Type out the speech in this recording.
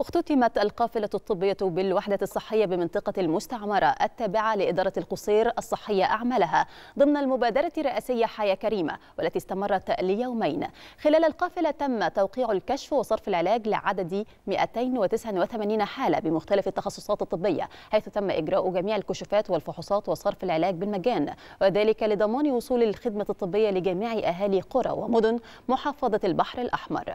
اختتمت القافلة الطبية بالوحدة الصحية بمنطقة المستعمرة التابعة لإدارة القصير الصحية أعمالها ضمن المبادرة الرئاسية حياة كريمة والتي استمرت ليومين خلال القافلة تم توقيع الكشف وصرف العلاج لعدد 289 حالة بمختلف التخصصات الطبية حيث تم إجراء جميع الكشوفات والفحوصات وصرف العلاج بالمجان وذلك لضمان وصول الخدمة الطبية لجميع أهالي قرى ومدن محافظة البحر الأحمر